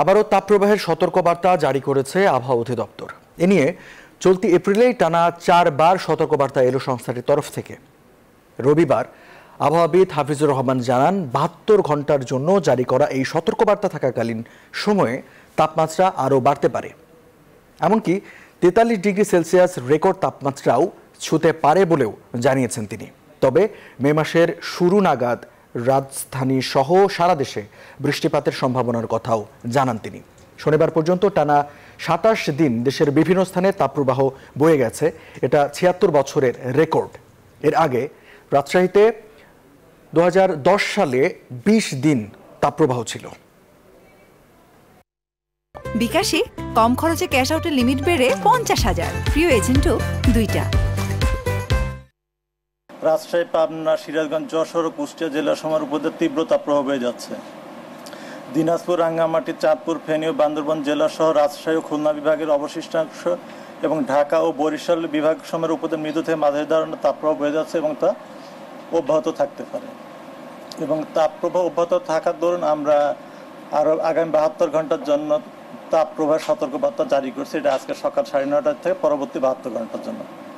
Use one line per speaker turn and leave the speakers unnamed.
আবারও তাপপ্রবাহের সতর্কবার্তা জারি করেছে আবহাওয়া অধিদপ্তর এ নিয়ে চলতি এপ্রিলেই টানা চারবার সতর্কবার্তা এলো সংস্থাটির তরফ থেকে রবিবার আবহাওয়াবিদ হাফিজুর রহমান জানান বাহাত্তর ঘন্টার জন্য জারি করা এই সতর্কবার্তা থাকাকালীন সময়ে তাপমাত্রা আরও বাড়তে পারে এমনকি তেতাল্লিশ ডিগ্রি সেলসিয়াস রেকর্ড তাপমাত্রাও ছুতে পারে বলেও জানিয়েছেন তিনি তবে মে মাসের শুরু নাগাদ রাজধানী সহ সারা দেশে বৃষ্টিপাতের সম্ভাবনার কথাও জানান তিনি শনিবার পর্যন্ত টানা সাতাশ দিন দেশের বিভিন্ন স্থানে তাপপ্রবাহ বয়ে গেছে এটা ছিয়াত্তর বছরের রেকর্ড এর আগে রাজশাহীতে দু সালে ২০ দিন তাপপ্রবাহ ছিল
বিকাশে কম খরচে ক্যাশ আউটের লিমিট বেড়ে পঞ্চাশ হাজার প্রিয় এজেন্টও দুইটা
রাজশাহী পাবনা সিরাজগঞ্জ যশোর ও কুষ্টিয়া সমার উপর তীব্র তাপপ্রবাহ হয়ে যাচ্ছে দিনাজপুর রাঙ্গামাটি চাঁদপুর ফেনী ও জেলা সহ রাজশাহী ও খুলনা বিভাগের অবশিষ্টাংশ এবং ঢাকা ও বরিশাল বিভাগ সময়ের উপরে মৃদু থেকে মাঝারি ধরনের তাপপ্রবাহ হয়ে যাচ্ছে এবং তা অব্যাহত থাকতে পারে এবং তাপপ্রবাহ অব্যাহত থাকার দরুন আমরা আরও আগামী বাহাত্তর ঘন্টার জন্য তাপপ্রবাহ সতর্কবার্তা জারি করছি এটা আজকে সকাল সাড়ে নটার থেকে পরবর্তী বাহাত্তর ঘন্টার জন্য